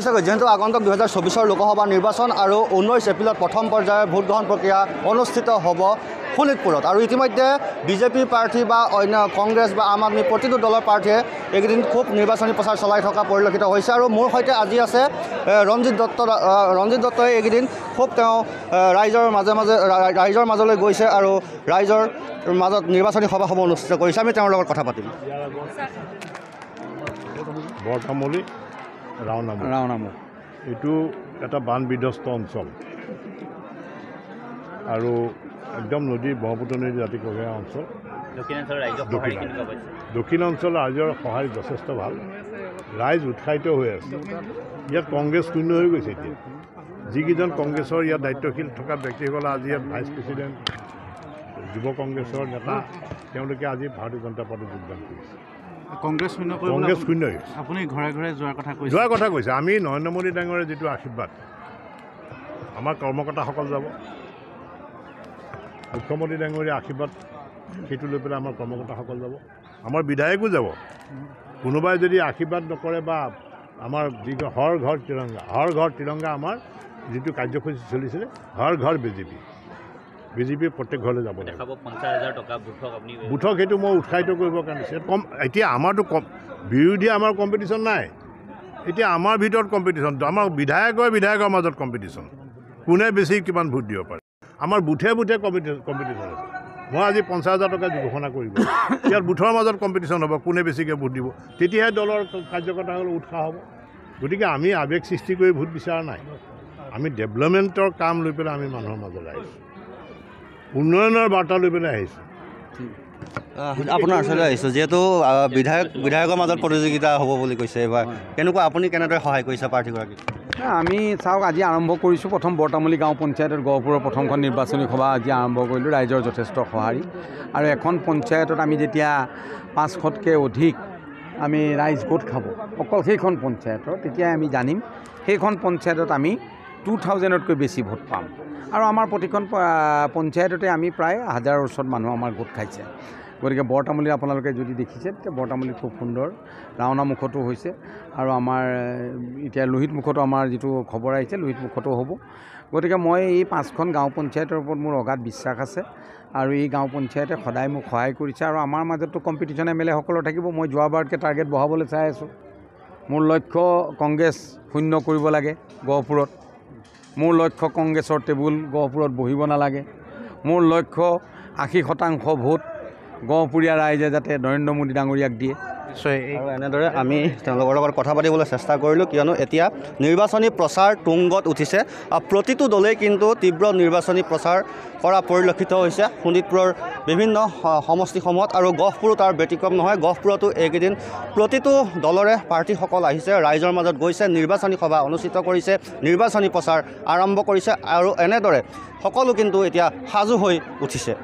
নিশ্চয়কৈ যিহেতু আগন্তুক দুহেজাৰ চৌবিছৰ লোকসভা নিৰ্বাচন আৰু ঊনৈছ এপ্ৰিলত প্ৰথম পৰ্যায়ৰ ভোটগ্ৰহণ প্ৰক্ৰিয়া অনুষ্ঠিত হ'ব শোণিতপুৰত আৰু ইতিমধ্যে বিজেপি প্ৰাৰ্থী বা অন্য কংগ্ৰেছ বা আম আদমী প্ৰতিটো দলৰ প্ৰাৰ্থীয়ে এইকেইদিন খুব নিৰ্বাচনী প্ৰচাৰ চলাই থকা পৰিলক্ষিত হৈছে আৰু মোৰ সৈতে আজি আছে ৰঞ্জিত দত্ত ৰঞ্জিত দত্তই এইকেইদিন খুব তেওঁ ৰাইজৰ মাজে মাজে ৰাইজৰ মাজলৈ গৈছে আৰু ৰাইজৰ মাজত নিৰ্বাচনী সভাসমূহ অনুষ্ঠিত কৰিছে আমি তেওঁৰ লগত কথা পাতিম ৰাওনামু ৰাওনামু এইটো এটা বান বিধ্বস্ত অঞ্চল আৰু একদম নদী ব্ৰহ্মপুত্ৰ নদী নদীৰ জাতিকঘীয়া অঞ্চল দক্ষিণ অঞ্চলৰ ৰাইজৰ সহায় যথেষ্ট ভাল ৰাইজ উৎসাহিত হৈ আছে ইয়াত কংগ্ৰেছ শূন্য হৈ গৈছে এতিয়া যিকেইজন কংগ্ৰেছৰ ইয়াত দায়িত্বশীল থকা ব্যক্তিসকলে আজি ইয়াত ভাইচ প্ৰেচিডেণ্ট যুৱ কংগ্ৰেছৰ নেতা তেওঁলোকে আজি ভাৰতীয় জনতা পাৰ্টীত যোগদান কৰিছে কংগ্ৰেছ শূন্য হৈছে আপুনি ঘৰে ঘৰে যোৱাৰ কথা কৈছে যোৱাৰ কথা কৈছে আমি নৰেন্দ্ৰ মোদী ডাঙৰীয়া যিটো আশীৰ্বাদ আমাৰ কৰ্মকৰ্তাসকল যাব মুখ্যমন্ত্ৰী ডাঙৰীয়া আশীৰ্বাদ সেইটো লৈ পেলাই আমাৰ কৰ্মকৰ্তাসকল যাব আমাৰ বিধায়কো যাব কোনোবাই যদি আশীৰ্বাদ নকৰে বা আমাৰ যি হৰ ঘৰ তিৰংগা হৰ ঘৰ তিৰংগা আমাৰ যিটো কাৰ্যসূচী চলিছিলে হৰ ঘৰ বিজেপি বিজেপিয়ে প্ৰত্যেক ঘৰলৈ যাব পঞ্চাছ হাজাৰ টকা বুথক সেইটো মই উৎসাহিত কৰিবৰ কাৰণে কম এতিয়া আমাৰতো কম বিৰোধী আমাৰ কম্পিটিশ্যন নাই এতিয়া আমাৰ ভিতৰত কম্পিটিশ্যন আমাৰ বিধায়কৰ বিধায়কৰ মাজত কম্পিটিশ্যন কোনে বেছি কিমান ভোট দিব পাৰে আমাৰ বুথে বুথে কম্পিটিশ্যন কম্পিটিশ্যন আছে মই আজি পঞ্চাছ হাজাৰ টকা ঘোষণা কৰিব ইয়াত বুথৰ মাজত কম্পিটিশ্যন হ'ব কোনে বেছিকৈ ভোট দিব তেতিয়াহে দলৰ কাৰ্যকৰ্তাসকলৰ উৎসাহ হ'ব গতিকে আমি আৱেগ সৃষ্টি কৰি ভোট বিচৰা নাই আমি ডেভেলপমেণ্টৰ কাম লৈ পেলাই আমি মানুহৰ মাজলৈ আহিছোঁ উন্নয়নৰ বাৰ্তা লৈ পেলাই আহিছে আপোনাৰ ওচৰলৈ আহিছোঁ যিহেতু বিধায়ক বিধায়কৰ মাজত প্ৰতিযোগিতা হ'ব বুলি কৈছে এইবাৰ কেনেকুৱা আপুনি কেনেদৰে সহায় কৰিছে প্ৰাৰ্থীগৰাকী আমি চাওক আজি আৰম্ভ কৰিছোঁ প্ৰথম বৰতামলী গাঁও পঞ্চায়তত গহপুৰৰ প্ৰথমখন নিৰ্বাচনী সভা আজি আৰম্ভ কৰিলোঁ ৰাইজৰ যথেষ্ট সঁহাৰি আৰু এখন পঞ্চায়তত আমি যেতিয়া পাঁচশতকৈ অধিক আমি ৰাইজ গোট খাব অকল সেইখন পঞ্চায়তৰ তেতিয়াই আমি জানিম সেইখন পঞ্চায়তত আমি টু থাউজেণ্ডতকৈ বেছি ভোট পাম আৰু আমাৰ প্ৰতিখন পঞ্চায়ততে আমি প্ৰায় হাজাৰৰ ওচৰত মানুহ আমাৰ গোট খাইছে গতিকে বৰতামুলি আপোনালোকে যদি দেখিছে তেতিয়া বৰতামুলি খুব সুন্দৰ ৰাওনা মুখতো হৈছে আৰু আমাৰ এতিয়া লোহিতমুখতো আমাৰ যিটো খবৰ আহিছে লোহিতমুখতো হ'ব গতিকে মই এই পাঁচখন গাঁও পঞ্চায়তৰ ওপৰত মোৰ অগাধ বিশ্বাস আছে আৰু এই গাঁও পঞ্চায়তে সদায় মোক সহায় কৰিছে আৰু আমাৰ মাজততো কম্পিটিশ্যন এম এল এসকলৰ থাকিব মই যোৱাবাৰতকৈ টাৰ্গেট বঢ়াবলৈ চাই আছোঁ মোৰ লক্ষ্য কংগ্ৰেছ শূন্য কৰিব লাগে গহপুৰত মোৰ লক্ষ্য কংগ্ৰেছৰ টেবুল গহপুৰত বহিব নালাগে মোৰ লক্ষ্য আশী শতাংশ ভোট গহপুৰীয়া ৰাইজে যাতে নৰেন্দ্ৰ মোদী ডাঙৰীয়াক দিয়ে আৰু এনেদৰে আমি তেওঁলোকৰ লগত কথা পাতিবলৈ চেষ্টা কৰিলোঁ কিয়নো এতিয়া নিৰ্বাচনী প্ৰচাৰ তুংগত উঠিছে আৰু প্ৰতিটো দলেই কিন্তু তীব্ৰ নিৰ্বাচনী প্ৰচাৰ কৰা পৰিলক্ষিত হৈছে শোণিতপুৰৰ বিভিন্ন সমষ্টিসমূহত আৰু গহপুৰো তাৰ ব্যতিক্ৰম নহয় গহপুৰতো এইকেইদিন প্ৰতিটো দলৰে প্ৰাৰ্থীসকল আহিছে ৰাইজৰ মাজত গৈছে নিৰ্বাচনী সভা অনুষ্ঠিত কৰিছে নিৰ্বাচনী প্ৰচাৰ আৰম্ভ কৰিছে আৰু এনেদৰে সকলো কিন্তু এতিয়া সাজু হৈ উঠিছে